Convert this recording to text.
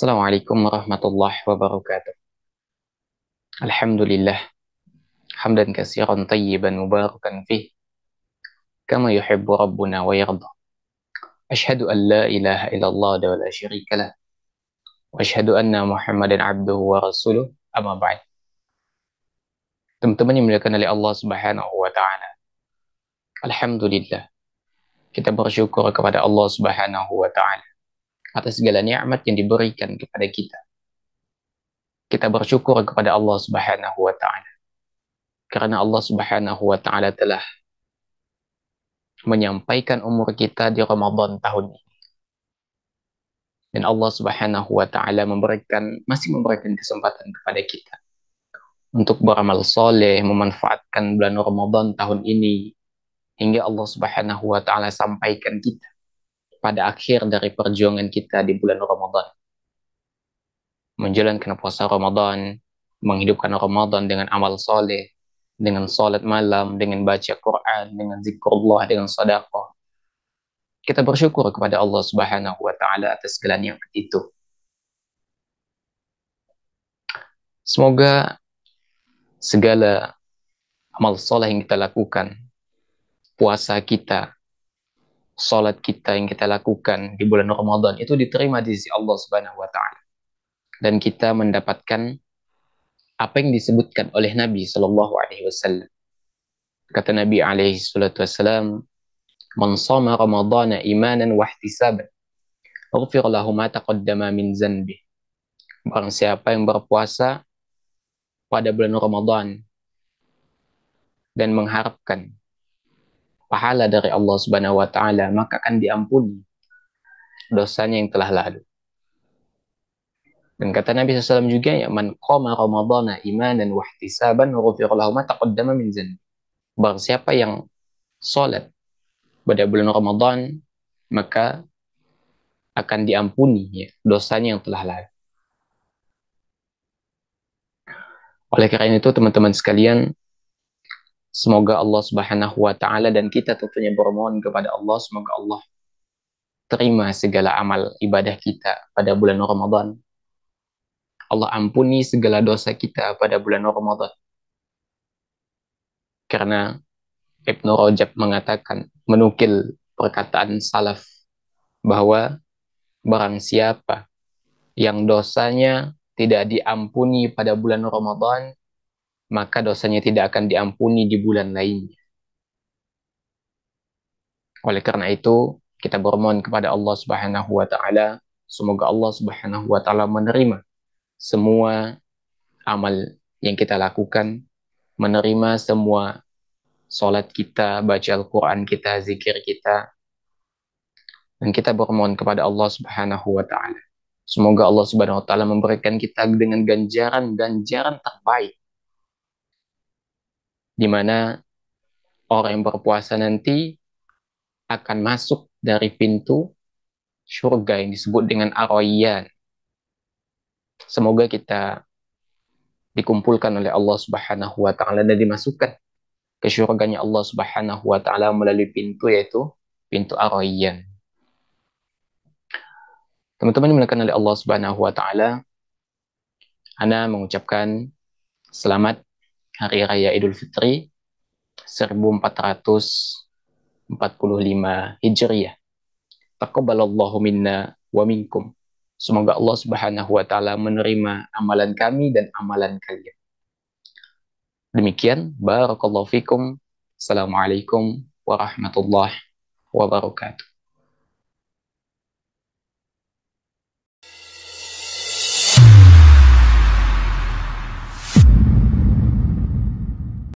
السلام عليكم ورحمة الله وبركاته الحمد لله حمدا كثيرا طيبا مباركا فيه كما يحب ربنا ويرضى أشهد أن لا إله إلا الله ولا شريك له وأشهد أن محمدا عبده ورسوله أما بعد teman-teman yang dimuliakan oleh Allah Subhanahu wa taala. Alhamdulillah. Kita bersyukur kepada Allah Subhanahu wa taala atas segala nikmat yang diberikan kepada kita. Kita bersyukur kepada Allah Subhanahu wa taala. Karena Allah Subhanahu wa taala telah menyampaikan umur kita di Ramadan tahun ini. Dan Allah Subhanahu wa taala memberikan masih memberikan kesempatan kepada kita untuk beramal soleh, memanfaatkan bulan Ramadan tahun ini hingga Allah Subhanahu wa taala sampaikan kita pada akhir dari perjuangan kita di bulan Ramadan. Menjalankan puasa Ramadan, menghidupkan Ramadan dengan amal soleh, dengan solat malam, dengan baca Quran, dengan zikrullah, dengan sadaqah. Kita bersyukur kepada Allah Subhanahu wa taala atas segala yang itu. Semoga segala amal soleh yang kita lakukan, puasa kita, salat kita yang kita lakukan di bulan Ramadan itu diterima di sisi Allah Subhanahu wa taala. Dan kita mendapatkan apa yang disebutkan oleh Nabi sallallahu alaihi wasallam. Kata Nabi alaihi salatu wasallam, "Man shoma Ramadhana imanan wa ihtisaban, ughfir lahu ma taqaddama min zanbi." Barang siapa yang berpuasa pada bulan Ramadan dan mengharapkan pahala dari Allah Subhanahu wa taala, maka akan diampuni dosanya yang telah lalu. Dan kata Nabi SAW juga, ya, man qama ramadhana imanan ghufir lahu ma taqaddama min zanbi. Barang siapa yang sholat pada bulan Ramadan, maka akan diampuni ya, dosanya yang telah lalu. Oleh karena itu, teman-teman sekalian, Semoga Allah Subhanahu wa taala dan kita tentunya bermohon kepada Allah semoga Allah terima segala amal ibadah kita pada bulan Ramadan. Allah ampuni segala dosa kita pada bulan Ramadan. Karena Ibnu Rajab mengatakan menukil perkataan salaf bahwa barang siapa yang dosanya tidak diampuni pada bulan Ramadan maka dosanya tidak akan diampuni di bulan lainnya. Oleh karena itu, kita bermohon kepada Allah Subhanahu wa taala, semoga Allah Subhanahu wa taala menerima semua amal yang kita lakukan, menerima semua salat kita, baca Al-Qur'an kita, zikir kita. Dan kita bermohon kepada Allah Subhanahu wa taala. Semoga Allah Subhanahu wa taala memberikan kita dengan ganjaran-ganjaran terbaik di mana orang yang berpuasa nanti akan masuk dari pintu surga yang disebut dengan aroyan. Semoga kita dikumpulkan oleh Allah Subhanahu wa taala dan dimasukkan ke surganya Allah Subhanahu wa taala melalui pintu yaitu pintu aroyan. Teman-teman dimuliakan oleh Allah Subhanahu wa taala, Ana mengucapkan selamat Hari Raya Idul Fitri 1445 Hijriah. Taqabbalallahu minna wa minkum. Semoga Allah Subhanahu wa taala menerima amalan kami dan amalan kalian. Demikian, barakallahu fikum. Assalamualaikum warahmatullahi wabarakatuh.